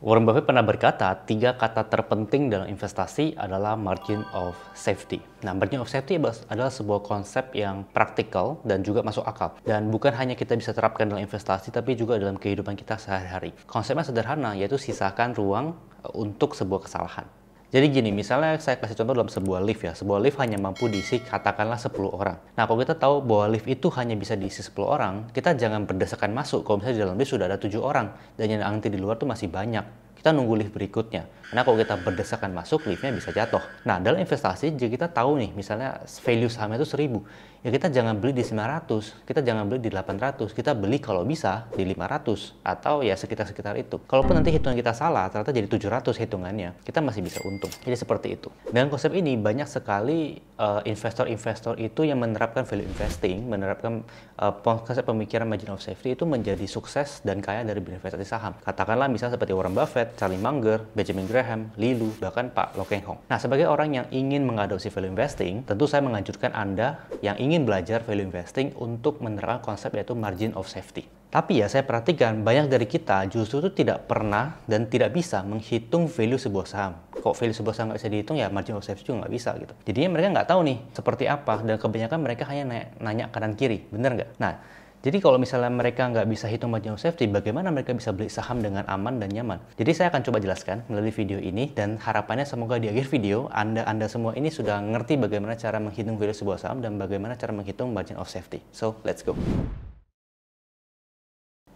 Warren Buffett pernah berkata, tiga kata terpenting dalam investasi adalah margin of safety. Nah, margin of safety adalah sebuah konsep yang praktikal dan juga masuk akal. Dan bukan hanya kita bisa terapkan dalam investasi, tapi juga dalam kehidupan kita sehari-hari. Konsepnya sederhana, yaitu sisakan ruang eh, untuk sebuah kesalahan. Jadi gini, misalnya saya kasih contoh dalam sebuah lift ya. Sebuah lift hanya mampu diisi katakanlah 10 orang. Nah, kalau kita tahu bahwa lift itu hanya bisa diisi 10 orang, kita jangan berdasarkan masuk. Kalau misalnya di dalam lift sudah ada 7 orang, dan yang anti di luar tuh masih banyak kita nunggu lift berikutnya. Karena kalau kita berdesakan masuk, liftnya bisa jatuh. Nah, dalam investasi, jika kita tahu nih, misalnya value sahamnya itu 1000, ya kita jangan beli di 900, kita jangan beli di 800, kita beli kalau bisa di 500, atau ya sekitar-sekitar itu. Kalaupun nanti hitungan kita salah, ternyata jadi 700 hitungannya, kita masih bisa untung. Jadi seperti itu. Dengan konsep ini banyak sekali eh, investor-investor uh, itu yang menerapkan value investing, menerapkan uh, konsep pemikiran margin of safety itu menjadi sukses dan kaya dari investasi saham. Katakanlah misalnya seperti Warren Buffett, Charlie Munger, Benjamin Graham, Lilu, bahkan Pak Lo Keng Hong. Nah, sebagai orang yang ingin mengadopsi value investing, tentu saya menganjurkan Anda yang ingin belajar value investing untuk menerapkan konsep yaitu margin of safety. Tapi ya saya perhatikan banyak dari kita justru itu tidak pernah dan tidak bisa menghitung value sebuah saham. Kok value sebuah saham nggak bisa dihitung ya margin of safety juga nggak bisa gitu. Jadinya mereka nggak tahu nih seperti apa dan kebanyakan mereka hanya nanya, nanya kanan kiri, bener nggak? Nah jadi kalau misalnya mereka nggak bisa hitung margin of safety, bagaimana mereka bisa beli saham dengan aman dan nyaman? Jadi saya akan coba jelaskan melalui video ini dan harapannya semoga di akhir video Anda Anda semua ini sudah ngerti bagaimana cara menghitung value sebuah saham dan bagaimana cara menghitung margin of safety. So, let's go.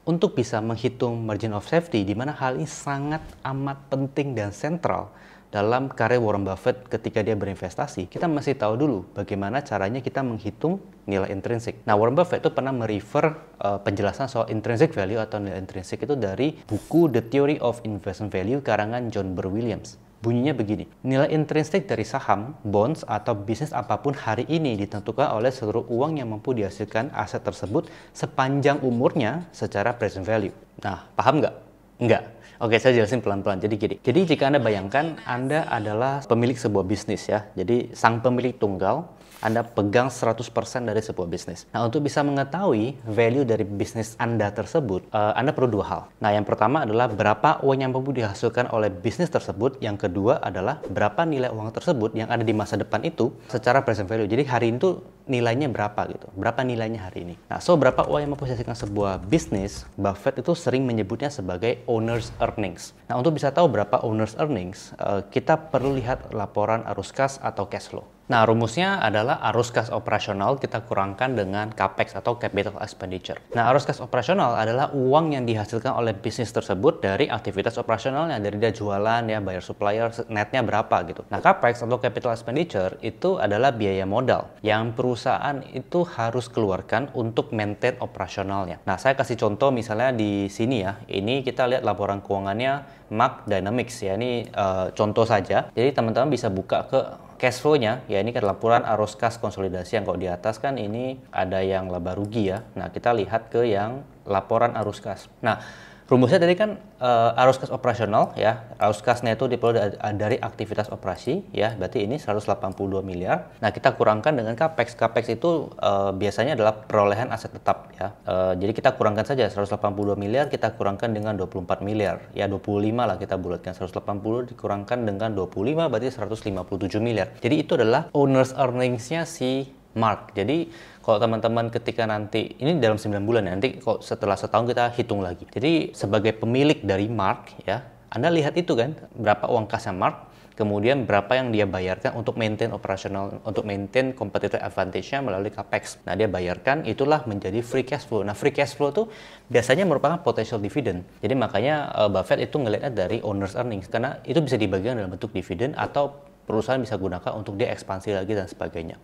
Untuk bisa menghitung margin of safety, di mana hal ini sangat amat penting dan sentral, dalam karya Warren Buffett ketika dia berinvestasi, kita mesti tahu dulu bagaimana caranya kita menghitung nilai intrinsik. Nah, Warren Buffett itu pernah merefer uh, penjelasan soal intrinsic value atau nilai intrinsik itu dari buku The Theory of Investment Value karangan John Burr Williams. Bunyinya begini, nilai intrinsik dari saham, bonds, atau bisnis apapun hari ini ditentukan oleh seluruh uang yang mampu dihasilkan aset tersebut sepanjang umurnya secara present value. Nah, paham nggak? Nggak. Oke, saya jelasin pelan-pelan. Jadi gini. Jadi jika Anda bayangkan Anda adalah pemilik sebuah bisnis ya. Jadi sang pemilik tunggal anda pegang 100% dari sebuah bisnis. Nah, untuk bisa mengetahui value dari bisnis Anda tersebut, uh, Anda perlu dua hal. Nah, yang pertama adalah berapa uang yang mampu dihasilkan oleh bisnis tersebut. Yang kedua adalah berapa nilai uang tersebut yang ada di masa depan itu secara present value. Jadi hari itu nilainya berapa gitu. Berapa nilainya hari ini. Nah, so berapa uang yang mampu dihasilkan sebuah bisnis, Buffett itu sering menyebutnya sebagai owner's earnings. Nah, untuk bisa tahu berapa owner's earnings, uh, kita perlu lihat laporan arus kas atau cash flow. Nah, rumusnya adalah arus kas operasional kita kurangkan dengan capex atau capital expenditure. Nah, arus kas operasional adalah uang yang dihasilkan oleh bisnis tersebut dari aktivitas operasionalnya, dari dia jualan, ya bayar supplier, netnya berapa gitu. Nah, capex atau capital expenditure itu adalah biaya modal yang perusahaan itu harus keluarkan untuk maintain operasionalnya. Nah, saya kasih contoh misalnya di sini ya. Ini kita lihat laporan keuangannya Mark Dynamics ya. Ini uh, contoh saja. Jadi teman-teman bisa buka ke cash flow-nya ya ini kan laporan arus kas konsolidasi yang kalau di atas kan ini ada yang laba rugi ya. Nah, kita lihat ke yang laporan arus kas. Nah, Rumusnya tadi kan uh, arus kas operasional ya. Arus kas neto diperoleh dari aktivitas operasi ya. Berarti ini 182 miliar. Nah, kita kurangkan dengan capex. Capex itu uh, biasanya adalah perolehan aset tetap ya. Uh, jadi kita kurangkan saja 182 miliar kita kurangkan dengan 24 miliar. Ya 25 lah kita bulatkan 180 dikurangkan dengan 25 berarti 157 miliar. Jadi itu adalah owners earningsnya si mark. Jadi kalau teman-teman ketika nanti ini dalam 9 bulan ya, nanti kalau setelah setahun kita hitung lagi. Jadi sebagai pemilik dari mark ya, Anda lihat itu kan berapa uang kasnya mark, kemudian berapa yang dia bayarkan untuk maintain operasional untuk maintain competitive advantage-nya melalui capex. Nah, dia bayarkan itulah menjadi free cash flow. Nah, free cash flow tuh biasanya merupakan potential dividend. Jadi makanya uh, Buffett itu ngelihatnya dari owners earnings karena itu bisa dibagikan dalam bentuk dividend atau perusahaan bisa gunakan untuk dia ekspansi lagi dan sebagainya.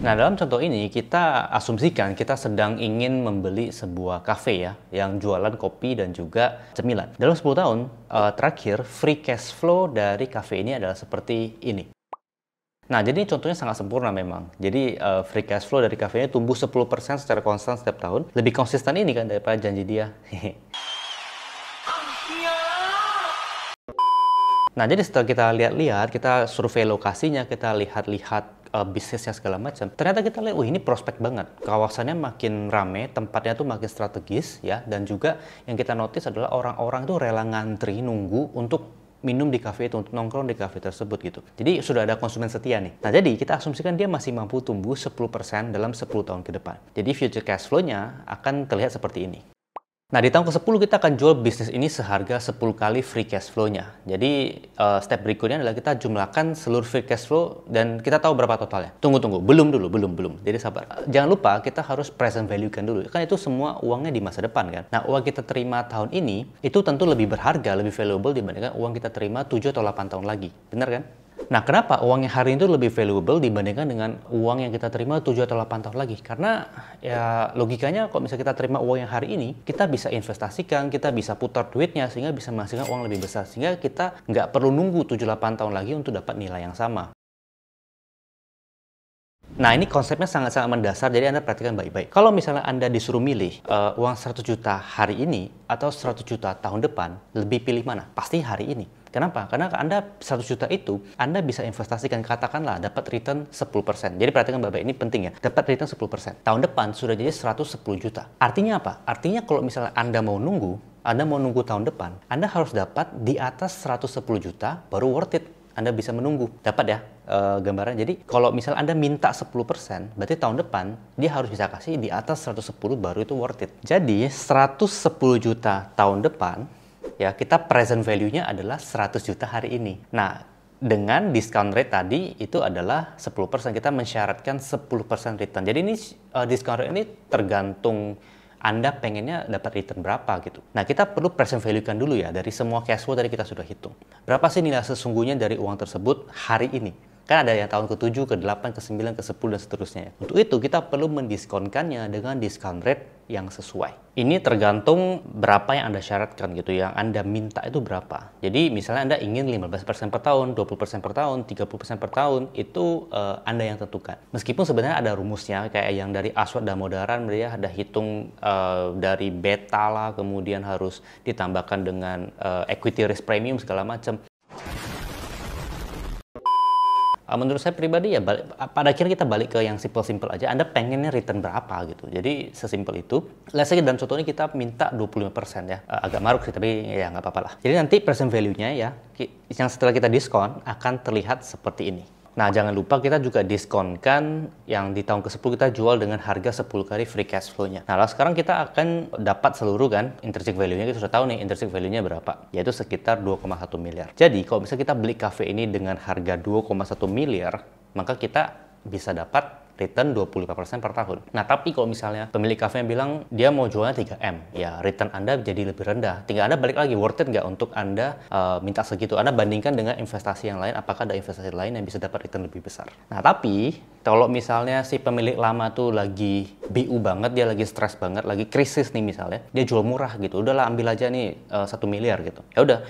Nah, dalam contoh ini kita asumsikan kita sedang ingin membeli sebuah kafe ya yang jualan kopi dan juga cemilan. Dalam 10 tahun uh, terakhir free cash flow dari kafe ini adalah seperti ini. Nah, jadi contohnya sangat sempurna memang. Jadi uh, free cash flow dari cafe ini tumbuh 10% secara konstan setiap tahun. Lebih konsisten ini kan daripada janji dia. nah, jadi setelah kita lihat-lihat, kita survei lokasinya, kita lihat-lihat uh, bisnisnya segala macam. Ternyata kita lihat, oh ini prospek banget. Kawasannya makin rame, tempatnya tuh makin strategis ya. Dan juga yang kita notice adalah orang-orang tuh rela ngantri nunggu untuk minum di kafe itu, untuk nongkrong di kafe tersebut gitu. Jadi sudah ada konsumen setia nih. Nah jadi kita asumsikan dia masih mampu tumbuh 10% dalam 10 tahun ke depan. Jadi future cash flow-nya akan terlihat seperti ini. Nah, di tahun ke-10 kita akan jual bisnis ini seharga 10 kali free cash flow-nya. Jadi, eh, step berikutnya adalah kita jumlahkan seluruh free cash flow dan kita tahu berapa totalnya. Tunggu, tunggu. Belum dulu, belum, belum. Jadi sabar. jangan lupa kita harus present value-kan dulu. Kan itu semua uangnya di masa depan kan. Nah, uang kita terima tahun ini itu tentu lebih berharga, lebih valuable dibandingkan uang kita terima 7 atau 8 tahun lagi. Benar kan? Nah, kenapa uang yang hari ini itu lebih valuable dibandingkan dengan uang yang kita terima 7 atau 8 tahun lagi? Karena ya logikanya kalau misalnya kita terima uang yang hari ini, kita bisa investasikan, kita bisa putar duitnya sehingga bisa menghasilkan uang lebih besar. Sehingga kita nggak perlu nunggu 7-8 tahun lagi untuk dapat nilai yang sama. Nah ini konsepnya sangat-sangat mendasar, jadi Anda perhatikan baik-baik. Kalau misalnya Anda disuruh milih uh, uang 100 juta hari ini atau 100 juta tahun depan, lebih pilih mana? Pasti hari ini. Kenapa? Karena Anda 100 juta itu Anda bisa investasikan katakanlah dapat return 10%. Jadi perhatikan Bapak ini penting ya. Dapat return 10%. Tahun depan sudah jadi 110 juta. Artinya apa? Artinya kalau misalnya Anda mau nunggu, Anda mau nunggu tahun depan, Anda harus dapat di atas 110 juta baru worth it. Anda bisa menunggu. Dapat ya? uh, gambaran. Jadi kalau misal Anda minta 10%, berarti tahun depan dia harus bisa kasih di atas 110 baru itu worth it. Jadi 110 juta tahun depan ya kita present value-nya adalah 100 juta hari ini. Nah, dengan discount rate tadi itu adalah 10%. Kita mensyaratkan 10% return. Jadi ini uh, discount rate ini tergantung anda pengennya dapat return berapa gitu. Nah, kita perlu present value-kan dulu ya dari semua cash flow tadi kita sudah hitung. Berapa sih nilai sesungguhnya dari uang tersebut hari ini? Kan ada yang tahun ke-7, ke-8, ke-9, ke-10, dan seterusnya. Untuk itu kita perlu mendiskonkannya dengan discount rate yang sesuai. Ini tergantung berapa yang Anda syaratkan gitu, yang Anda minta itu berapa. Jadi misalnya Anda ingin 15% per tahun, 20% per tahun, 30% per tahun, itu uh, Anda yang tentukan. Meskipun sebenarnya ada rumusnya, kayak yang dari Aswad dan Modaran, dia ada hitung uh, dari beta lah, kemudian harus ditambahkan dengan uh, equity risk premium segala macam. Ah, menurut saya pribadi ya balik, ah, pada akhirnya kita balik ke yang simple-simple aja. Anda pengennya return berapa gitu. Jadi sesimpel itu. Let's say dalam contoh ini kita minta 25% ya. Ah, agak maruk sih tapi ya nggak apa-apa lah. Jadi nanti present value-nya ya yang setelah kita diskon akan terlihat seperti ini. Nah, jangan lupa kita juga diskonkan yang di tahun ke-10 kita jual dengan harga 10 kali free cash flow-nya. Nah, sekarang kita akan dapat seluruh kan intrinsic value-nya kita sudah tahu nih intrinsic value-nya berapa, yaitu sekitar 2,1 miliar. Jadi, kalau misalnya kita beli cafe ini dengan harga 2,1 miliar, maka kita bisa dapat return 25% per tahun. Nah, tapi kalau misalnya pemilik kafe yang bilang dia mau jualnya 3M, ya return Anda jadi lebih rendah. Tinggal Anda balik lagi, worth it nggak untuk Anda uh, minta segitu? Anda bandingkan dengan investasi yang lain, apakah ada investasi lain yang bisa dapat return lebih besar? Nah, tapi kalau misalnya si pemilik lama tuh lagi BU banget, dia lagi stres banget, lagi krisis nih misalnya, dia jual murah gitu, udahlah ambil aja nih eh, satu uh, miliar gitu. Ya udah,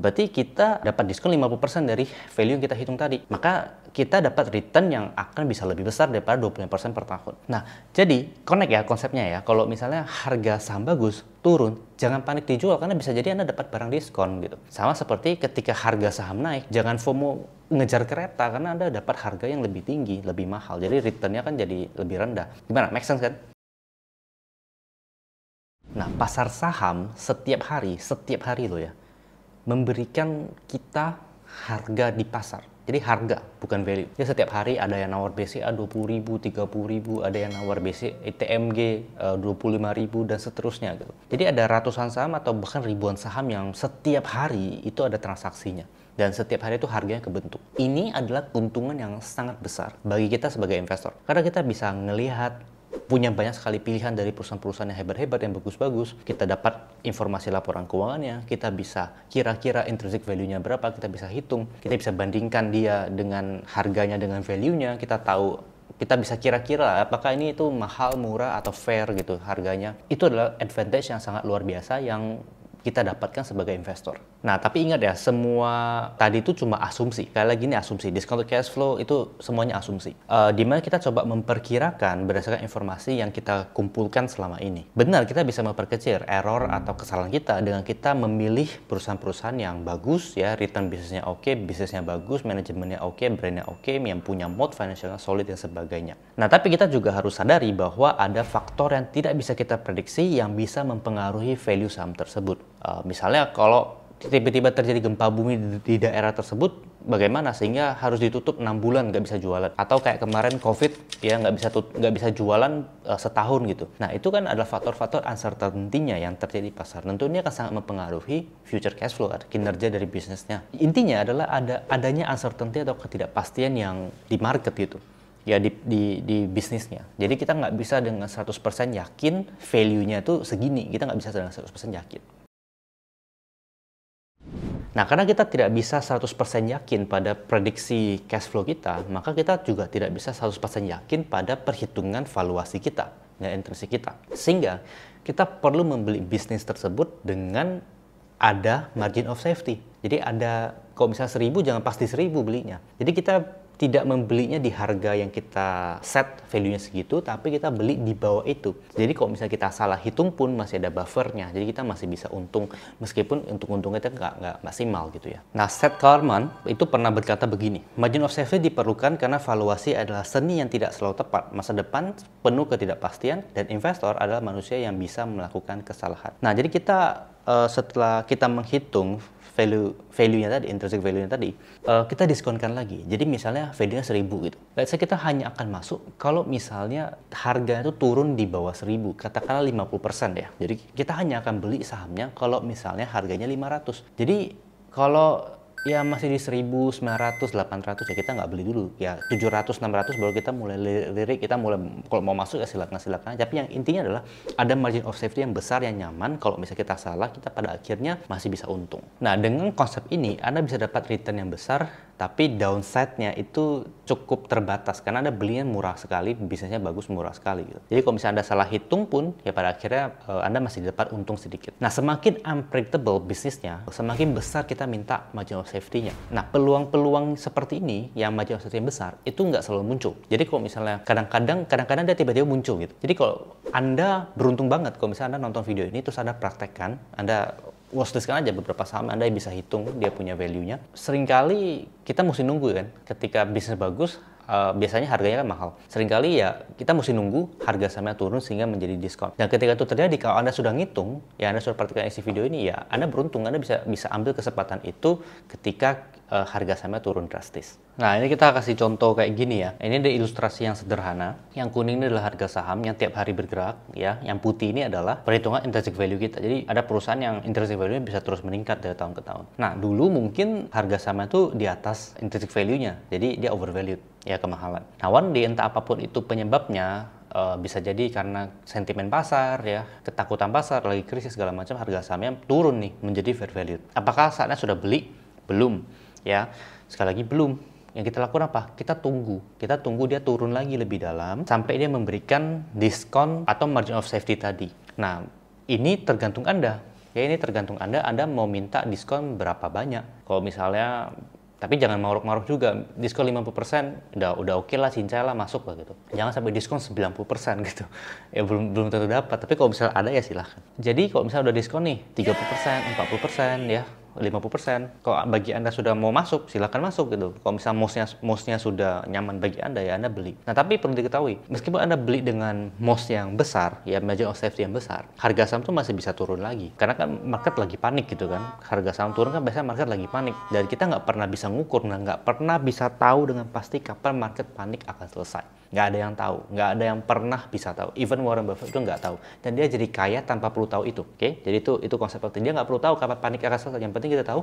berarti kita dapat diskon 50% dari value yang kita hitung tadi. Maka kita dapat return yang akan bisa lebih besar daripada 25% per tahun. Nah, jadi connect ya konsepnya ya. Kalau misalnya harga saham bagus turun, jangan panik dijual karena bisa jadi Anda dapat barang diskon gitu. Sama seperti ketika harga saham naik, jangan FOMO ngejar kereta karena Anda dapat harga yang lebih tinggi, lebih mahal. Jadi returnnya kan jadi lebih rendah. Gimana? Make sense kan? Nah, pasar saham setiap hari, setiap hari loh ya, memberikan kita harga di pasar. Jadi harga bukan value. Ya setiap hari ada yang nawar BCA 20.000, 30.000, ada yang nawar BC eh, lima 25.000 dan seterusnya gitu. Jadi ada ratusan saham atau bahkan ribuan saham yang setiap hari itu ada transaksinya dan setiap hari itu harganya kebentuk. Ini adalah keuntungan yang sangat besar bagi kita sebagai investor karena kita bisa melihat punya banyak sekali pilihan dari perusahaan-perusahaan yang hebat-hebat yang bagus-bagus. Kita dapat informasi laporan keuangannya, kita bisa kira-kira intrinsic value-nya berapa, kita bisa hitung, kita bisa bandingkan dia dengan harganya dengan value-nya, kita tahu kita bisa kira-kira apakah ini itu mahal, murah, atau fair gitu harganya. Itu adalah advantage yang sangat luar biasa yang kita dapatkan sebagai investor. Nah, tapi ingat ya, semua tadi itu cuma asumsi. Kali lagi ini asumsi. Discounted cash flow itu semuanya asumsi. Uh, eh, dimana kita coba memperkirakan berdasarkan informasi yang kita kumpulkan selama ini. Benar, kita bisa memperkecil error atau kesalahan kita dengan kita memilih perusahaan-perusahaan yang bagus, ya return bisnisnya oke, okay, bisnisnya bagus, manajemennya oke, okay, brandnya oke, okay, yang punya mode financialnya solid dan sebagainya. Nah, tapi kita juga harus sadari bahwa ada faktor yang tidak bisa kita prediksi yang bisa mempengaruhi value saham tersebut. Uh, misalnya kalau tiba-tiba terjadi gempa bumi di daerah tersebut, bagaimana sehingga harus ditutup enam bulan nggak bisa jualan atau kayak kemarin covid ya nggak bisa nggak bisa jualan uh, setahun gitu nah itu kan adalah faktor-faktor uncertainty-nya yang terjadi di pasar tentu ini akan sangat mempengaruhi future cash flow kan, kinerja dari bisnisnya intinya adalah ada adanya uncertainty atau ketidakpastian yang di market gitu ya di, di, di bisnisnya. Jadi kita nggak bisa dengan 100% yakin value-nya itu segini. Kita nggak bisa dengan 100% yakin. Nah, karena kita tidak bisa 100% yakin pada prediksi cash flow kita, maka kita juga tidak bisa 100% yakin pada perhitungan valuasi kita, nilai intrusi kita. Sehingga kita perlu membeli bisnis tersebut dengan ada margin of safety. Jadi ada kalau misalnya seribu jangan pasti seribu belinya. Jadi kita tidak membelinya di harga yang kita set value-nya segitu, tapi kita beli di bawah itu. Jadi kalau misalnya kita salah hitung pun masih ada buffernya, jadi kita masih bisa untung meskipun untung-untungnya kita nggak, nggak maksimal gitu ya. Nah, Seth Klarman itu pernah berkata begini, margin of safety diperlukan karena valuasi adalah seni yang tidak selalu tepat. Masa depan penuh ketidakpastian dan investor adalah manusia yang bisa melakukan kesalahan. Nah, jadi kita eh, setelah kita menghitung value value-nya tadi, intrinsic value-nya tadi, uh, kita diskonkan lagi. Jadi misalnya value-nya seribu gitu. Let's say kita hanya akan masuk kalau misalnya harga itu turun di bawah seribu. katakanlah 50% ya. Jadi kita hanya akan beli sahamnya kalau misalnya harganya 500. Jadi kalau ya masih di 1900 800 ya kita nggak beli dulu ya 700 600 baru kita mulai lirik kita mulai kalau mau masuk ya silakan silakan tapi yang intinya adalah ada margin of safety yang besar yang nyaman kalau misalnya kita salah kita pada akhirnya masih bisa untung nah dengan konsep ini Anda bisa dapat return yang besar tapi downside-nya itu cukup terbatas karena Anda belinya murah sekali, bisnisnya bagus murah sekali gitu. Jadi kalau misalnya Anda salah hitung pun ya pada akhirnya e, Anda masih dapat untung sedikit. Nah, semakin unpredictable bisnisnya, semakin besar kita minta margin of safety-nya. Nah, peluang-peluang seperti ini yang margin of safety besar itu nggak selalu muncul. Jadi kalau misalnya kadang-kadang kadang-kadang dia tiba-tiba muncul gitu. Jadi kalau Anda beruntung banget kalau misalnya Anda nonton video ini terus Anda praktekkan, Anda watchlist-kan aja beberapa saham Anda bisa hitung dia punya value-nya. Seringkali kita mesti nunggu kan, ketika bisnis bagus Eh, biasanya harganya kan mahal. Seringkali ya kita mesti nunggu harga sahamnya turun sehingga menjadi diskon. Dan ketika itu terjadi, kalau Anda sudah ngitung, ya Anda sudah perhatikan isi video ini, ya Anda beruntung, Anda bisa bisa ambil kesempatan itu ketika uh, harga sahamnya turun drastis. Nah, ini kita kasih contoh kayak gini ya. Ini ada ilustrasi yang sederhana. Yang kuning ini adalah harga saham yang tiap hari bergerak, ya. Yang putih ini adalah perhitungan intrinsic value kita. Jadi ada perusahaan yang intrinsic value-nya bisa terus meningkat dari tahun ke tahun. Nah, dulu mungkin harga sahamnya itu di atas intrinsic value-nya. Jadi dia overvalued ya kemahalan. Nah, one day entah apapun itu penyebabnya uh, bisa jadi karena sentimen pasar ya, ketakutan pasar lagi krisis segala macam harga sahamnya turun nih menjadi fair value. Apakah saatnya sudah beli? Belum ya. Sekali lagi belum. Yang kita lakukan apa? Kita tunggu. Kita tunggu dia turun lagi lebih dalam sampai dia memberikan diskon atau margin of safety tadi. Nah, ini tergantung Anda. Ya ini tergantung Anda, Anda mau minta diskon berapa banyak. Kalau misalnya tapi jangan maruk-maruk juga diskon 50% udah udah oke okay lah cincai lah masuk lah gitu jangan sampai diskon 90% gitu ya belum belum tentu dapat tapi kalau misalnya ada ya silahkan jadi kalau misalnya udah diskon nih 30% 40% ya 50%. Kalau bagi Anda sudah mau masuk, silakan masuk gitu. Kalau misalnya mouse-nya mouse sudah nyaman bagi Anda ya Anda beli. Nah, tapi perlu diketahui, meskipun Anda beli dengan mouse yang besar, ya margin of safety yang besar, harga saham itu masih bisa turun lagi. Karena kan market lagi panik gitu kan. Harga saham turun kan biasanya market lagi panik dan kita nggak pernah bisa ngukur, nah, nggak pernah bisa tahu dengan pasti kapan market panik akan selesai. Nggak ada yang tahu, nggak ada yang pernah bisa tahu. Even Warren Buffett itu nggak tahu dan dia jadi kaya tanpa perlu tahu itu. Oke, okay? jadi itu itu konsep penting. Dia nggak perlu tahu kapan panik akan selesai. Yang penting penting kita tahu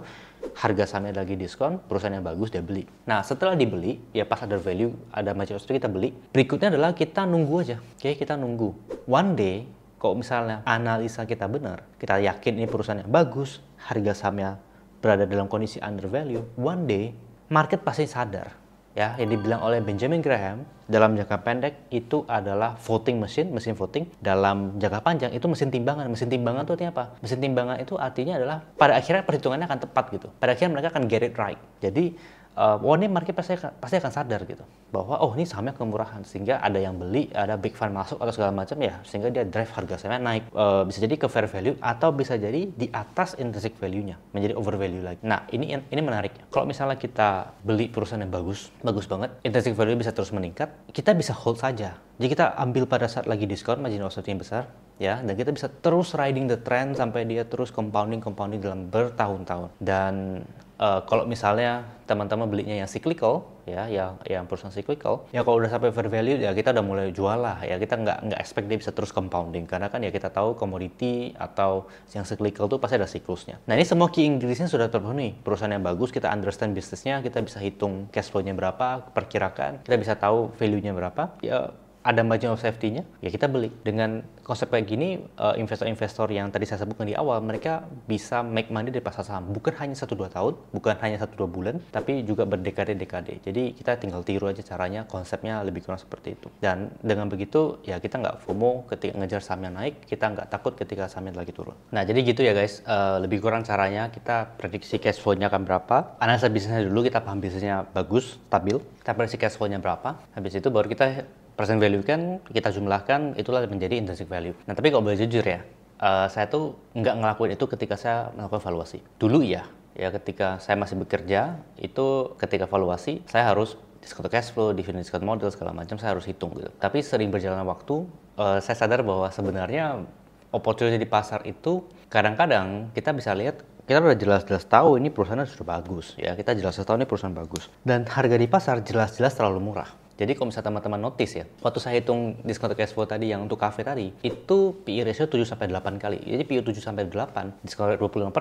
harga sahamnya lagi diskon, perusahaan yang bagus dia beli. Nah setelah dibeli, ya pas ada value, ada macam-macam itu kita beli. Berikutnya adalah kita nunggu aja, oke okay, kita nunggu. One day, kalau misalnya analisa kita benar, kita yakin ini perusahaan yang bagus, harga sahamnya berada dalam kondisi undervalue, one day market pasti sadar ya yang dibilang oleh Benjamin Graham dalam jangka pendek itu adalah voting mesin, mesin voting. Dalam jangka panjang itu mesin timbangan. Mesin timbangan itu artinya apa? Mesin timbangan itu artinya adalah pada akhirnya perhitungannya akan tepat gitu. Pada akhirnya mereka akan get it right. Jadi uh, oh ini market pasti akan, pasti akan sadar gitu bahwa oh ini sahamnya kemurahan sehingga ada yang beli ada big fund masuk atau segala macam ya sehingga dia drive harga sahamnya naik uh, bisa jadi ke fair value atau bisa jadi di atas intrinsic value-nya menjadi over value lagi nah ini ini menarik kalau misalnya kita beli perusahaan yang bagus bagus banget intrinsic value bisa terus meningkat kita bisa hold saja jadi kita ambil pada saat lagi diskon margin of safety yang besar ya dan kita bisa terus riding the trend sampai dia terus compounding compounding dalam bertahun-tahun dan uh, kalau misalnya teman-teman belinya yang cyclical ya yang yang perusahaan cyclical ya kalau udah sampai fair value ya kita udah mulai jual lah ya kita nggak nggak expect dia bisa terus compounding karena kan ya kita tahu komoditi atau yang cyclical tuh pasti ada siklusnya nah ini semua key ingredientsnya sudah terpenuhi perusahaan yang bagus kita understand bisnisnya kita bisa hitung cash flow-nya berapa perkirakan kita bisa tahu value-nya berapa ya ada margin of safety-nya, ya kita beli. Dengan konsep kayak gini, eh, investor-investor yang tadi saya sebutkan di awal, mereka bisa make money dari pasar saham. Bukan hanya 1-2 tahun, bukan hanya 1-2 bulan, tapi juga berdekade-dekade. Jadi kita tinggal tiru aja caranya, konsepnya lebih kurang seperti itu. Dan dengan begitu, ya kita nggak FOMO ketika ngejar saham yang naik, kita nggak takut ketika sahamnya lagi turun. Nah, jadi gitu ya guys, eh, lebih kurang caranya kita prediksi cash flow-nya akan berapa. Analisa bisnisnya dulu, kita paham bisnisnya bagus, stabil. Kita prediksi cash flow-nya berapa. Habis itu baru kita present value kan kita jumlahkan itulah menjadi intrinsic value. Nah tapi kalau boleh jujur ya, uh, saya tuh nggak ngelakuin itu ketika saya melakukan valuasi. Dulu ya, ya ketika saya masih bekerja itu ketika valuasi saya harus discount cash flow, dividend discount model segala macam saya harus hitung gitu. Tapi sering berjalannya waktu, uh, saya sadar bahwa sebenarnya opportunity di pasar itu kadang-kadang kita bisa lihat kita udah jelas-jelas tahu ini perusahaannya sudah bagus ya kita jelas-jelas tahu ini perusahaan bagus dan harga di pasar jelas-jelas terlalu murah jadi kalau misalnya teman-teman notice ya, waktu saya hitung discount cash flow tadi yang untuk cafe tadi, itu PI e ratio 7 sampai 8 kali. Jadi PI 7 e sampai 8, discount rate 25%,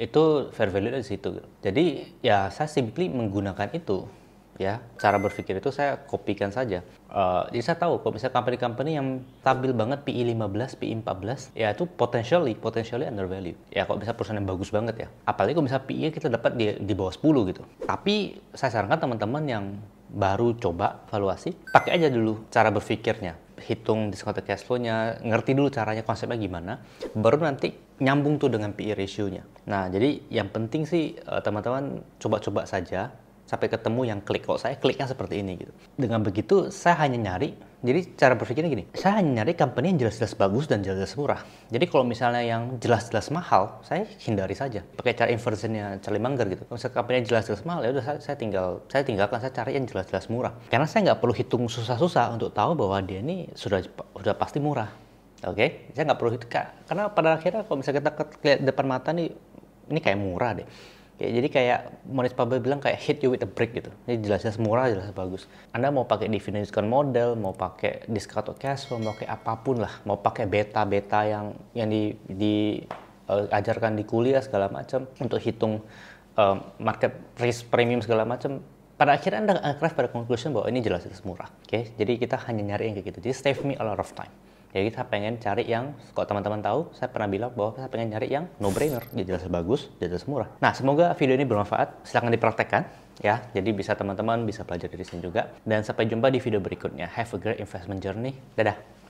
itu fair value dari situ. Jadi ya saya simply menggunakan itu ya cara berpikir itu saya kopikan saja uh, jadi saya tahu kalau misalnya company-company yang stabil banget PI 15 PI 14 ya itu potentially potentially undervalued ya kalau bisa perusahaan yang bagus banget ya apalagi kalau misalnya PI e kita dapat di, di bawah 10 gitu tapi saya sarankan teman-teman yang baru coba valuasi, pakai aja dulu cara berpikirnya. Hitung discounted cash flow-nya, ngerti dulu caranya konsepnya gimana, baru nanti nyambung tuh dengan PE ratio-nya. Nah, jadi yang penting sih eh, teman-teman coba-coba saja sampai ketemu yang klik kok saya kliknya seperti ini gitu dengan begitu saya hanya nyari jadi cara berpikirnya gini saya hanya nyari company yang jelas-jelas bagus dan jelas-jelas murah jadi kalau misalnya yang jelas-jelas mahal saya hindari saja pakai cara inversionnya Charlie Munger gitu kalau misalnya company yang jelas-jelas mahal ya udah saya, saya tinggal saya tinggalkan saya cari yang jelas-jelas murah karena saya nggak perlu hitung susah-susah untuk tahu bahwa dia ini sudah sudah pasti murah oke okay? saya nggak perlu hitung karena pada akhirnya kalau misalnya kita lihat depan mata nih ini kayak murah deh Ya, jadi kayak Maurice Paber bilang kayak hit you with a brick gitu. Ini jelasnya semurah, jelas bagus. Anda mau pakai dividend discount model, mau pakai discount or cash mau pakai apapun lah, mau pakai beta-beta yang yang di, di uh, ajarkan di kuliah segala macam untuk hitung uh, market risk premium segala macam pada akhirnya Anda akan pada conclusion bahwa ini jelas semurah. murah. Oke, okay? jadi kita hanya nyari yang kayak gitu. Jadi save me a lot of time jadi saya pengen cari yang kalau teman-teman tahu saya pernah bilang bahwa saya pengen cari yang no brainer jelas bagus jelas murah nah semoga video ini bermanfaat silahkan dipraktekkan ya jadi bisa teman-teman bisa pelajari di sini juga dan sampai jumpa di video berikutnya have a great investment journey dadah